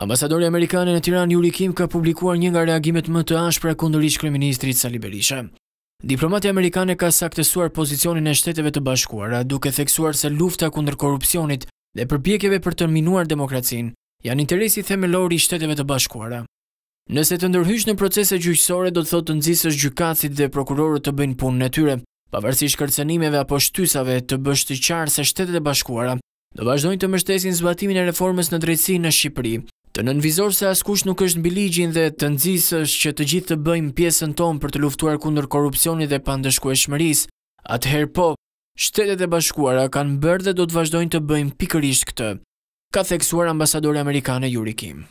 Ambasadori Amerikanë në Tiran, Juri Kim, ka publikuar një nga reagimet më të ashpra kundërish kreministrit Sali Berisha. Diplomati Amerikanë ka saktesuar pozicionin e shteteve të bashkuara, duke theksuar se lufta kundër korupcionit dhe përpjekjeve për të minuar demokracin, janë interesi themelori i shteteve të bashkuara. Nëse të ndërhysh në procese gjyqësore, do të thotë të nëzisës gjykacit dhe prokurorët të bëjnë punë në tyre, pavarësi shkërcenimeve apo shtysave të bësht të qarë se shtetet e bashkuara, do vazhdojnë të mështesin zbatimin e reformës në drejtsi në Shqipëri, Të nënvizor se askush nuk është në biligjin dhe të nxisësh që të gjithë të bëjmë pjesën tonë për të luftuar kundër korupcioni dhe pandëshku e shmëris, atëherë po, shtetet e bashkuara kanë bërë dhe do të vazhdojnë të bëjmë pikërisht këtë, ka theksuar ambasadori Amerikane Yuri Kim.